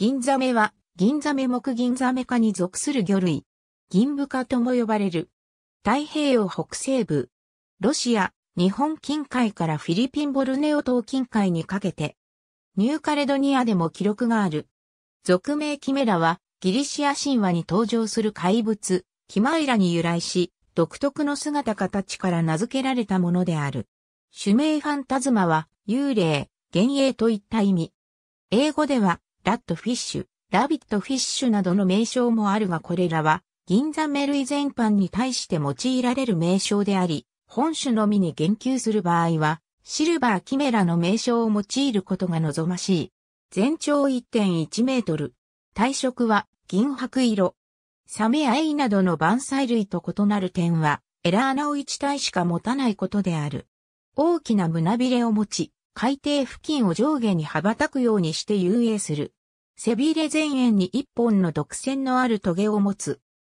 銀ザメは、銀ザメ目銀ザメ科に属する魚類。銀部科とも呼ばれる。太平洋北西部。ロシア、日本近海からフィリピンボルネオ島近海にかけて。ニューカレドニアでも記録がある。俗名キメラは、ギリシア神話に登場する怪物、キマイラに由来し、独特の姿形から名付けられたものである。種名ファンタズマは、幽霊、幻影といった意味。英語では、ラットフィッシュ、ラビットフィッシュなどの名称もあるがこれらは、銀座メルイ全般に対して用いられる名称であり、本種のみに言及する場合は、シルバーキメラの名称を用いることが望ましい。全長1.1メートル。体色は銀白色。サメアイなどの万歳類と異なる点は、エラ穴を1体しか持たないことである。大きな胸びれを持ち、海底付近を上下に羽ばたくようにして遊泳する。背びれ前縁に一本の毒腺のあるトゲを持つ。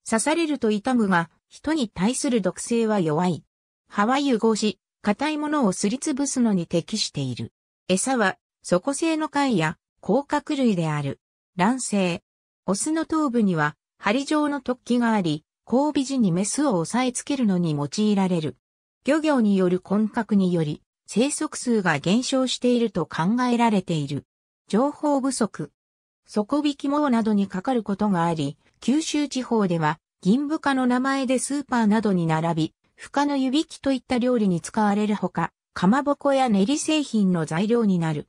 刺されると痛むが、人に対する毒性は弱い。ハワイ合し、硬いものをすりつぶすのに適している。餌は、底性の貝や、甲殻類である。卵生。オスの頭部には、針状の突起があり、交尾時にメスを押さえつけるのに用いられる。漁業による混獲により、生息数が減少していると考えられている。情報不足、底引き網などにかかることがあり、九州地方では銀部科の名前でスーパーなどに並び、不可の湯引きといった料理に使われるほか、かまぼこや練り製品の材料になる。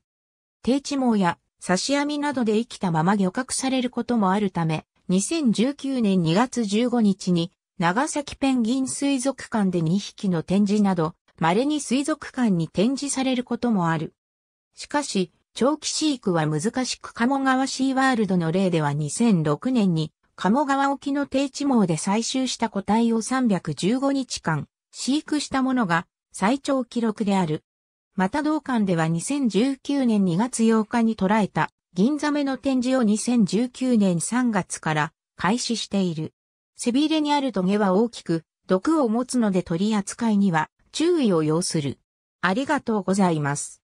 定置網や刺し網などで生きたまま漁獲されることもあるため、2019年2月15日に長崎ペンギン水族館で2匹の展示など、稀に水族館に展示されることもある。しかし、長期飼育は難しく鴨川シーワールドの例では2006年に鴨川沖の低地網で採集した個体を315日間飼育したものが最長記録である。また同館では2019年2月8日に捉えた銀ザメの展示を2019年3月から開始している。背びれにあるトゲは大きく毒を持つので取り扱いには注意を要する。ありがとうございます。